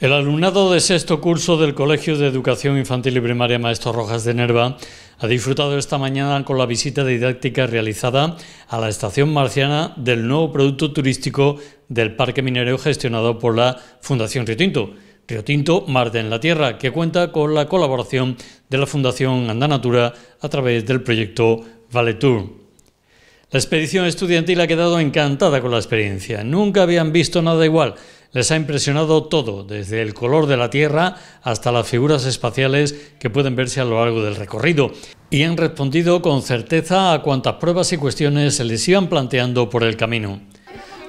El alumnado de sexto curso del Colegio de Educación Infantil y Primaria Maestro Rojas de Nerva ha disfrutado esta mañana con la visita didáctica realizada a la estación marciana del nuevo producto turístico del Parque Minero gestionado por la Fundación Río Tinto. Río Tinto Marte en la Tierra, que cuenta con la colaboración de la Fundación Andanatura a través del proyecto Vale Tour. La expedición estudiantil ha quedado encantada con la experiencia. Nunca habían visto nada igual. Les ha impresionado todo, desde el color de la Tierra hasta las figuras espaciales que pueden verse a lo largo del recorrido. Y han respondido con certeza a cuantas pruebas y cuestiones se les iban planteando por el camino.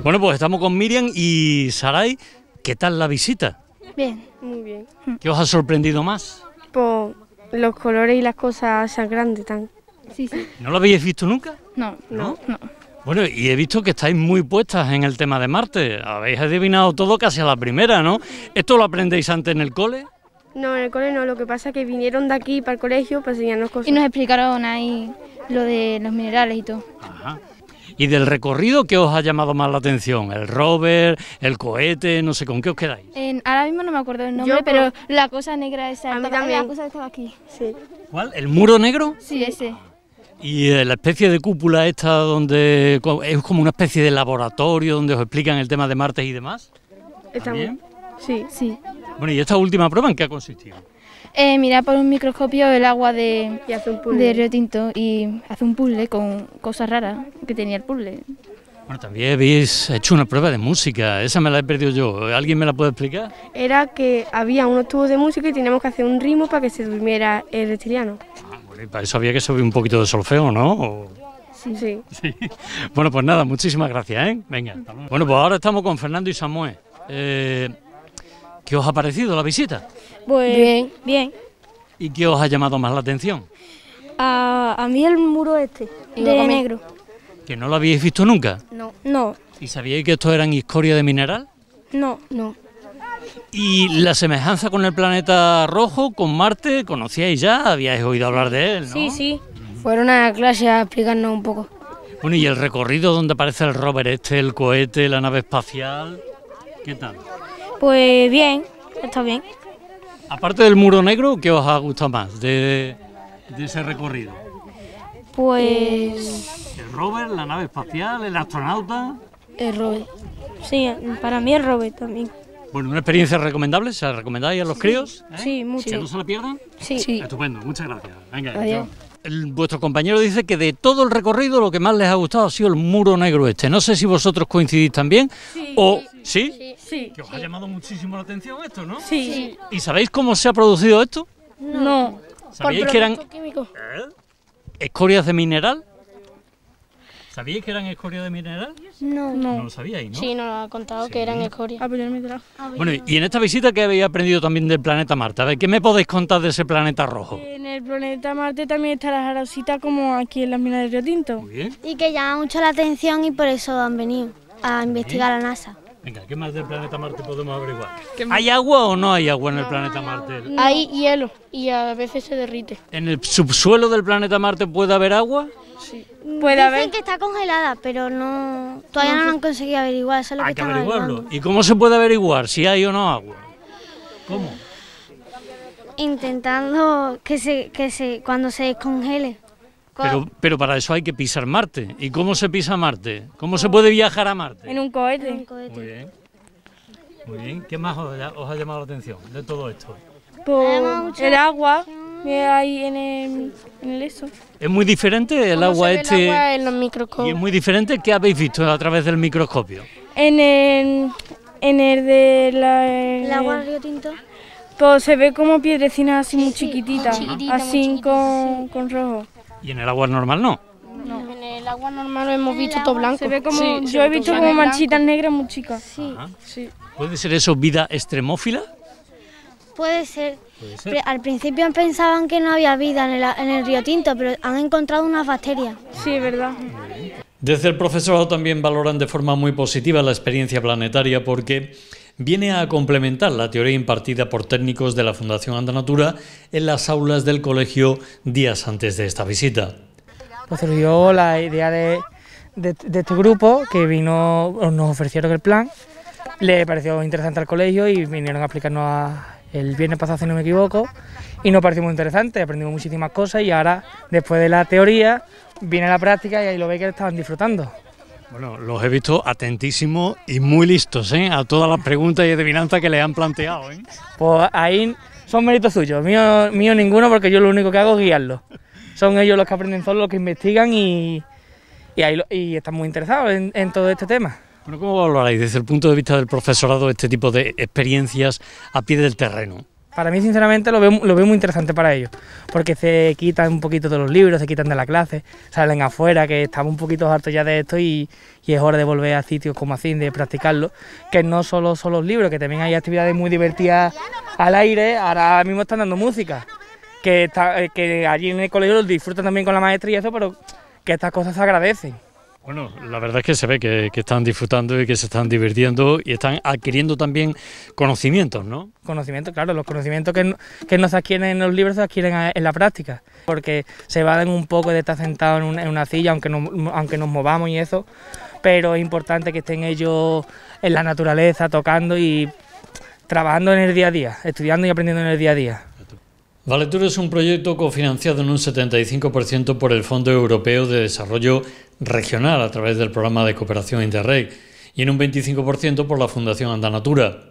Bueno, pues estamos con Miriam y Sarai. ¿Qué tal la visita? Bien, muy bien. ¿Qué os ha sorprendido más? Pues los colores y las cosas tan grandes, tan ¿No lo habéis visto nunca? No, no, no. Bueno, y he visto que estáis muy puestas en el tema de Marte. Habéis adivinado todo casi a la primera, ¿no? ¿Esto lo aprendéis antes en el cole? No, en el cole no. Lo que pasa es que vinieron de aquí para el colegio para enseñarnos cosas. Y nos explicaron ahí lo de los minerales y todo. Ajá. ¿Y del recorrido qué os ha llamado más la atención? ¿El rover, el cohete, no sé con qué os quedáis? ahora mismo no me acuerdo el nombre, pero la cosa negra esa. ¿Cuál? ¿El muro negro? Sí, ese. Y eh, la especie de cúpula esta donde es como una especie de laboratorio donde os explican el tema de martes y demás. Está bien. Sí, sí. Bueno, ¿y esta última prueba en qué ha consistido? Eh, mira por un microscopio el agua de, un de Río Tinto y hace un puzzle con cosas raras que tenía el puzzle. Bueno, también habéis hecho una prueba de música, esa me la he perdido yo, ¿alguien me la puede explicar? Era que había unos tubos de música y teníamos que hacer un ritmo para que se durmiera el reptiliano. Ah, sabía eso había que subir un poquito de solfeo, ¿no? Sí, sí. Bueno, pues nada, muchísimas gracias, ¿eh? Venga, Bueno, pues ahora estamos con Fernando y Samuel. Eh, ¿Qué os ha parecido la visita? Pues bien. bien. ¿Y qué os ha llamado más la atención? A, a mí el muro este, de negro. ¿Que no lo habíais visto nunca? No. No. ¿Y sabíais que esto eran escoria de mineral? No, no. Y la semejanza con el planeta rojo, con Marte, conocíais ya, habíais oído hablar de él, ¿no? Sí, sí. Fueron a clase a explicarnos un poco. Bueno, y el recorrido donde aparece el rover este, el cohete, la nave espacial, ¿qué tal? Pues bien, está bien. Aparte del muro negro, ¿qué os ha gustado más de, de ese recorrido? Pues... El rover, la nave espacial, el astronauta. El rover. Sí, para mí el rover también. Bueno, una experiencia recomendable, ¿se la recomendáis a los críos? Sí, ¿Eh? mucho. ¿Que no se la pierdan? Sí. sí. Estupendo, muchas gracias. Venga, Adiós. vuestro compañero dice que de todo el recorrido lo que más les ha gustado ha sido el muro negro este. No sé si vosotros coincidís también sí, o sí, sí, que os ha llamado muchísimo la atención esto, ¿no? Sí. ¿Y sabéis cómo se ha producido esto? No. ¿Sabéis que eran químico? ¿Eh? escorias de mineral? ¿Sabíais que eran escoria de mineral? No. No, no lo sabíais, ¿no? Sí, nos lo ha contado que eran escoria. Ah, pues ah, bueno, y en esta visita que habéis aprendido también del planeta Marte, a ver, ¿qué me podéis contar de ese planeta rojo? En el planeta Marte también está la jarosita como aquí en las minas de Río Tinto. Muy bien. Y que llama mucho la atención y por eso han venido a investigar a la NASA. Venga, ¿qué más del planeta Marte podemos averiguar? ¿Hay agua o no hay agua en el planeta Marte? Hay hielo y a veces se derrite. ¿En el subsuelo del planeta Marte puede haber agua? Sí. Mm, dicen que está congelada, pero no todavía no, han conseguido averiguar. Eso hay que, averiguarlo. ¿Y cómo se puede averiguar si hay o no agua? ¿Cómo? Intentando que se, que se cuando se descongele. Pero, pero para eso hay que pisar Marte. ¿Y cómo se pisa Marte? ¿Cómo se puede viajar a Marte? En un cohete. Muy bien. Muy bien. ¿Qué más os ha, llamado la atención de todo esto? Pues, el agua ahí en en eso. Es muy diferente el agua este. en Y es muy diferente que habéis visto a través del microscopio. En el, en el de la. El, agua del eh, río tinto. Pues se ve como piedrecina así muy chiquitita, así con, con rojo. ¿Y en el agua normal no? No. En el agua normal hemos visto todo blanco. Se ve como, yo he visto como manchitas negras muy chicas. ¿Puede ser eso vida extremófila? Puede ser, al principio pensaban que no había vida en el, río Tinto, pero han encontrado unas bacterias. Sí, verdad. Desde el profesorado también valoran de forma muy positiva la experiencia planetaria porque viene a complementar la teoría impartida por técnicos de la Fundación Andanatura en las aulas del colegio días antes de esta visita. Pues surgió la idea de, de, de, este grupo que vino, nos ofrecieron el plan, le pareció interesante al colegio y vinieron a aplicarnos a el viernes pasado, si no me equivoco, y nos pareció muy interesante, aprendimos muchísimas cosas y ahora, después de la teoría, viene la práctica y ahí lo veis que estaban disfrutando. Bueno, los he visto atentísimos y muy listos ¿eh? a todas las preguntas y adivinanzas que le han planteado. ¿eh? Pues ahí son méritos suyos, mío, ninguno porque yo lo único que hago es guiarlos. Son ellos los que aprenden son los que investigan y, están muy interesados en todo este tema. Bueno, ¿cómo valoráis desde el punto de vista del profesorado este tipo de experiencias a pie del terreno? Para mí, sinceramente, lo veo, muy interesante para ellos, porque se quitan un poquito de los libros, se quitan de la clase, salen afuera, que estamos un poquito hartos ya de esto y, es hora de volver a sitios como así, de practicarlo, que no solo son los libros, que también hay actividades muy divertidas al aire, ahora mismo están dando música, que, eh, allí en el colegio los disfrutan también con la maestría y eso, pero que estas cosas se agradecen. Bueno, la verdad es que se ve que, están disfrutando y que se están divirtiendo y están adquiriendo también conocimientos, ¿no? Conocimientos, claro, los conocimientos que, que no se adquieren en los libros se adquieren en la práctica, porque se valen un poco de estar sentado en una, silla, aunque, aunque nos movamos y eso, pero es importante que estén ellos en la naturaleza, tocando y trabajando en el día a día, estudiando y aprendiendo en el día a día. Valetur es un proyecto cofinanciado en un 75% por el Fondo Europeo de Desarrollo regional a través del programa de cooperación Interreg y en un 25% por la Fundación Andanatura.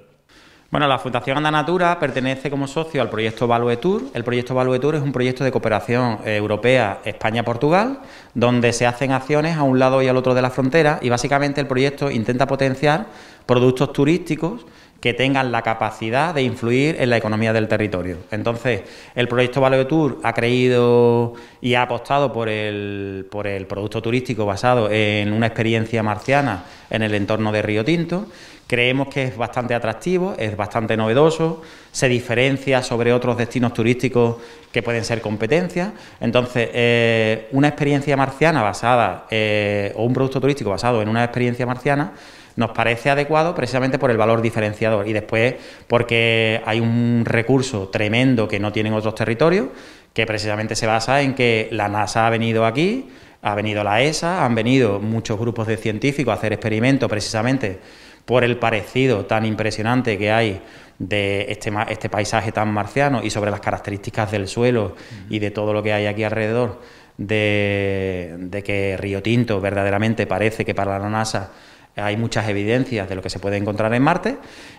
Bueno, la Fundación Andanatura pertenece como socio al proyecto tour El proyecto tour es un proyecto de cooperación eh, europea España-Portugal, donde se hacen acciones a un lado y al otro de la frontera y básicamente el proyecto intenta potenciar productos turísticos que tengan la capacidad de influir en la economía del territorio. Entonces, el proyecto de Tour ha creído y ha apostado por el, por el producto turístico basado en una experiencia marciana en el entorno de Río Tinto. Creemos que es bastante atractivo, es bastante novedoso, se diferencia sobre otros destinos turísticos que pueden ser competencia. Entonces, eh, una experiencia marciana basada, eh, o un producto turístico basado en una experiencia marciana, nos parece adecuado precisamente por el valor diferenciador y después porque hay un recurso tremendo que no tienen otros territorios, que precisamente se basa en que la NASA ha venido aquí, ha venido la ESA, han venido muchos grupos de científicos a hacer experimentos precisamente por el parecido tan impresionante que hay de este, este paisaje tan marciano y sobre las características del suelo y de todo lo que hay aquí alrededor, de, de que Río Tinto verdaderamente parece que para la NASA hay muchas evidencias de lo que se puede encontrar en Marte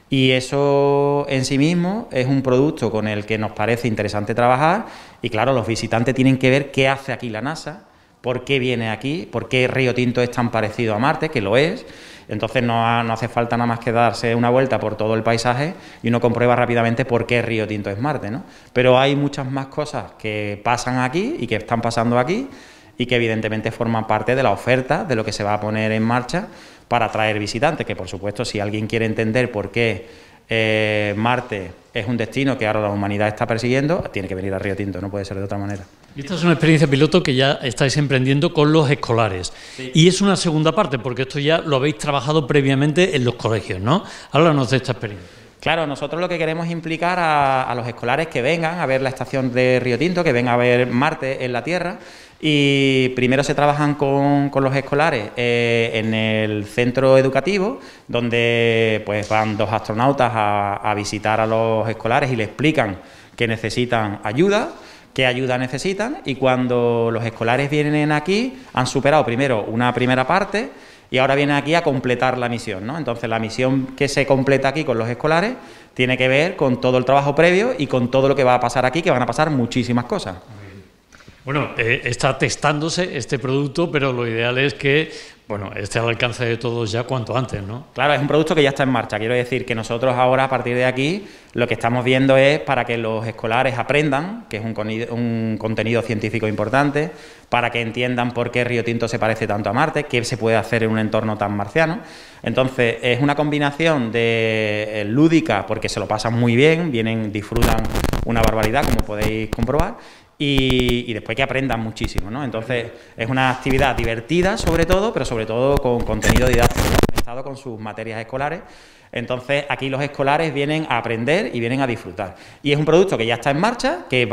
y eso en sí mismo es un producto con el que nos parece interesante trabajar y claro, los visitantes tienen que ver qué hace aquí la NASA, por qué viene aquí, por qué Río Tinto es tan parecido a Marte, que lo es. Entonces no, hace falta nada más que darse una vuelta por todo el paisaje y uno comprueba rápidamente por qué Río Tinto es Marte, Pero hay muchas más cosas que pasan aquí y que están pasando aquí y que evidentemente forman parte de la oferta de lo que se va a poner en marcha para atraer visitantes, que por supuesto si alguien quiere entender por qué eh, Marte es un destino que ahora la humanidad está persiguiendo, tiene que venir a Río Tinto, no puede ser de otra manera. Y esta es una experiencia piloto que ya estáis emprendiendo con los escolares. Y es una segunda parte, porque esto ya lo habéis trabajado previamente en los colegios, ¿no? Háblanos de esta experiencia. Claro, nosotros lo que queremos implicar a, a los escolares que vengan a ver la estación de Río Tinto, que vengan a ver Marte en la Tierra y primero se trabajan con, los escolares eh, en el centro educativo, donde pues van dos astronautas a, visitar a los escolares y le explican que necesitan ayuda qué ayuda necesitan y cuando los escolares vienen aquí han superado primero una primera parte y ahora vienen aquí a completar la misión. ¿no? Entonces la misión que se completa aquí con los escolares tiene que ver con todo el trabajo previo y con todo lo que va a pasar aquí, que van a pasar muchísimas cosas. Bueno, eh, está testándose este producto, pero lo ideal es que bueno, esté al alcance de todos ya cuanto antes, ¿no? Claro, es un producto que ya está en marcha. Quiero decir que nosotros ahora, a partir de aquí, lo que estamos viendo es para que los escolares aprendan, que es un, contenido científico importante, para que entiendan por qué Río Tinto se parece tanto a Marte, qué se puede hacer en un entorno tan marciano. Entonces, es una combinación de eh, lúdica, porque se lo pasan muy bien, vienen, disfrutan una barbaridad, como podéis comprobar, y, después que aprendan muchísimo, ¿no? Entonces, es una actividad divertida sobre todo, pero sobre todo con contenido didáctico con sus materias escolares. Entonces, aquí los escolares vienen a aprender y vienen a disfrutar. Y es un producto que ya está en marcha, que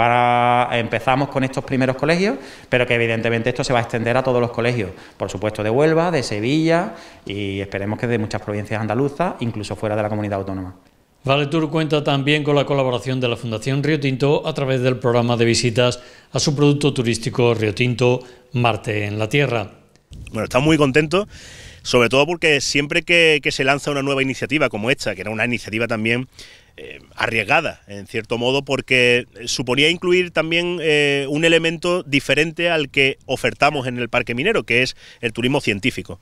empezamos con estos primeros colegios, pero que evidentemente esto se va a extender a todos los colegios, por supuesto de Huelva, de Sevilla y esperemos que de muchas provincias andaluzas, incluso fuera de la comunidad autónoma. Vale cuenta también con la colaboración de la Fundación Río Tinto a través del programa de visitas a su producto turístico Río Tinto Marte en la Tierra. Bueno, estamos muy contentos, sobre todo porque siempre que, que se lanza una nueva iniciativa como esta, que era una iniciativa también eh, arriesgada, en cierto modo, porque suponía incluir también eh, un elemento diferente al que ofertamos en el Parque Minero, que es el turismo científico.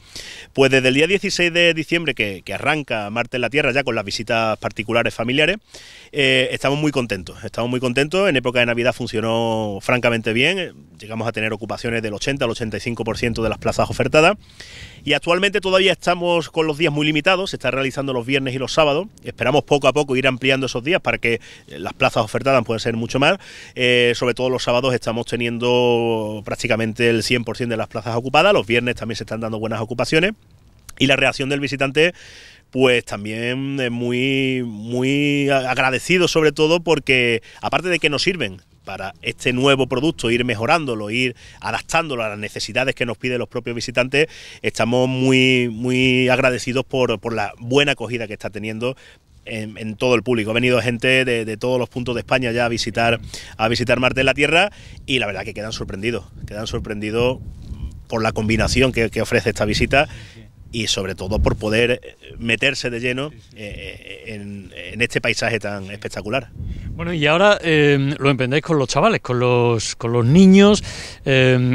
Pues desde el día 16 de diciembre, que, arranca Marte en la Tierra ya con las visitas particulares familiares, eh, estamos muy contentos, estamos muy contentos. En época de Navidad funcionó francamente bien, llegamos a tener ocupaciones del 80 al 85% de las plazas ofertadas y actualmente todavía estamos con los días muy limitados, se está realizando los viernes y los sábados, esperamos poco a poco ir ampliando esos días para que eh, las plazas ofertadas puedan ser mucho más. Eh, sobre todo los sábados estamos teniendo prácticamente el 100% de las plazas ocupadas, los viernes también se están dando buenas ocupaciones y la reacción del visitante pues también es muy, muy agradecido sobre todo porque aparte de que nos sirven para este nuevo producto ir mejorándolo, ir adaptándolo a las necesidades que nos piden los propios visitantes, estamos muy, muy agradecidos por, por la buena acogida que está teniendo en, todo el público. Ha venido gente de, todos los puntos de España ya a visitar, a visitar Marte en la Tierra y la verdad que quedan sorprendidos, quedan sorprendidos por la combinación que ofrece esta visita y sobre todo por poder eh, meterse de lleno eh, eh, en, este paisaje tan espectacular. Bueno, y ahora lo emprendéis con los chavales, con los, con los niños,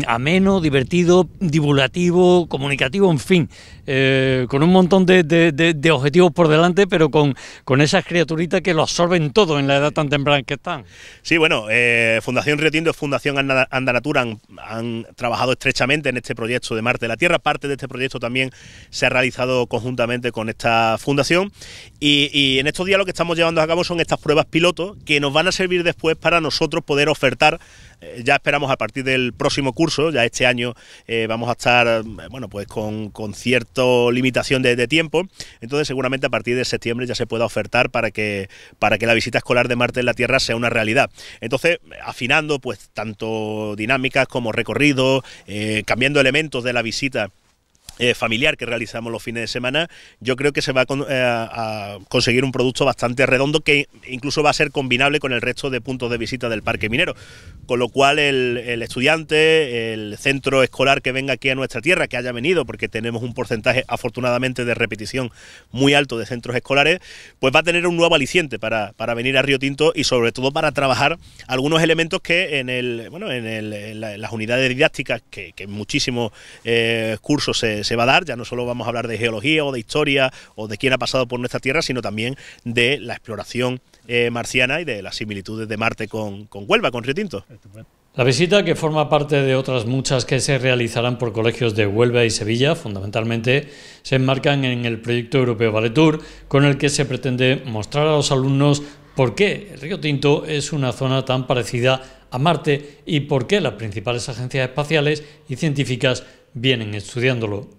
ameno, divertido, divulgativo, comunicativo, en fin, con un montón de, objetivos por delante, pero con, con esas criaturitas que lo absorben todo en la edad tan temprana que están. Sí, bueno, Fundación Tinto y Fundación Andanatura han, han trabajado estrechamente en este proyecto de Marte la Tierra, parte de este proyecto también se ha realizado conjuntamente con esta fundación. Y, en estos días lo que estamos llevando a cabo son estas pruebas piloto que nos van a servir después para nosotros poder ofertar eh, ya esperamos a partir del próximo curso, ya este año eh, vamos a estar, mm, bueno, pues con, con cierta limitación de, tiempo, entonces seguramente a partir de septiembre ya se pueda ofertar para que, para que la visita escolar de Marte en la Tierra sea una realidad. Entonces, afinando pues tanto dinámicas como recorridos, eh, cambiando elementos de la visita eh, familiar que realizamos los fines de semana, yo creo que se va eh, a, conseguir un producto bastante redondo que incluso va a ser combinable con el resto de puntos de visita del parque minero. Con lo cual el, estudiante, el centro escolar que venga aquí a nuestra tierra, que haya venido, porque tenemos un porcentaje afortunadamente de repetición muy alto de centros escolares, pues va a tener un nuevo aliciente para, venir a Río Tinto y sobre todo para trabajar algunos elementos que en, el, bueno, en, el, las unidades didácticas, que, en muchísimos eh, cursos se se va a dar. Ya no solo vamos a hablar de geología o de historia o de quién ha pasado por nuestra Tierra, sino también de la exploración eh, marciana y de las similitudes de Marte con, con Huelva, con Río Tinto. La visita, que forma parte de otras muchas que se realizarán por colegios de Huelva y Sevilla, fundamentalmente, se enmarcan en el proyecto europeo Vale con el que se pretende mostrar a los alumnos por qué el Río Tinto es una zona tan parecida a Marte y por qué las principales agencias espaciales y científicas vienen estudiándolo.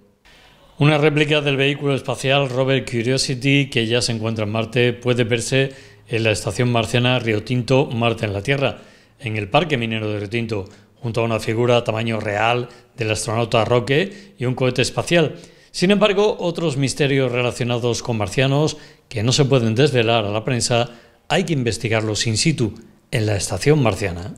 Una réplica del vehículo espacial Robert Curiosity, que ya se encuentra en Marte, puede verse en la estación marciana Río Tinto Marte en la Tierra, en el Parque Minero de Río Tinto, junto a una figura a tamaño real del astronauta Roque y un cohete espacial. Sin embargo, otros misterios relacionados con marcianos que no se pueden desvelar a la prensa hay que investigarlos in situ, en la estación marciana.